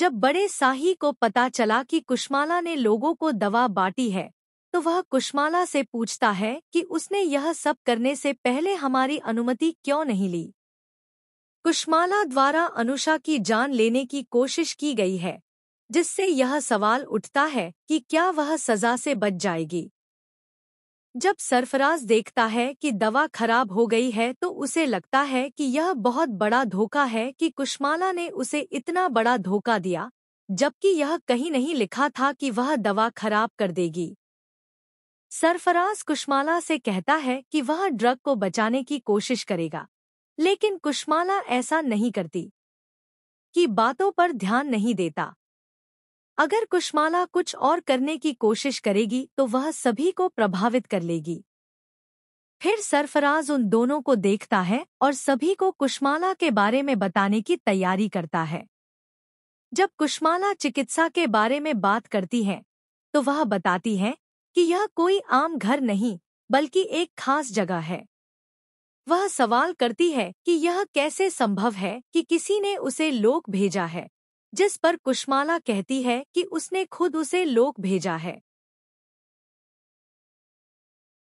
जब बड़े साही को पता चला कि कुशमाला ने लोगों को दवा बांटी है तो वह कुशमाला से पूछता है कि उसने यह सब करने से पहले हमारी अनुमति क्यों नहीं ली कुशमाला द्वारा अनुषा की जान लेने की कोशिश की गई है जिससे यह सवाल उठता है कि क्या वह सजा से बच जाएगी जब सरफराज देखता है कि दवा खराब हो गई है तो उसे लगता है कि यह बहुत बड़ा धोखा है कि कुशमाला ने उसे इतना बड़ा धोखा दिया जबकि यह कहीं नहीं लिखा था कि वह दवा खराब कर देगी सरफराज कुशमाला से कहता है कि वह ड्रग को बचाने की कोशिश करेगा लेकिन कुशमाला ऐसा नहीं करती कि बातों पर ध्यान नहीं देता अगर कुशमाला कुछ और करने की कोशिश करेगी तो वह सभी को प्रभावित कर लेगी फिर सरफराज उन दोनों को देखता है और सभी को कुशमाला के बारे में बताने की तैयारी करता है जब कुशमाला चिकित्सा के बारे में बात करती है तो वह बताती है कि यह कोई आम घर नहीं बल्कि एक खास जगह है वह सवाल करती है कि यह कैसे संभव है कि किसी ने उसे लोक भेजा है जिस पर कुशमाला कहती है कि उसने खुद उसे लोक भेजा है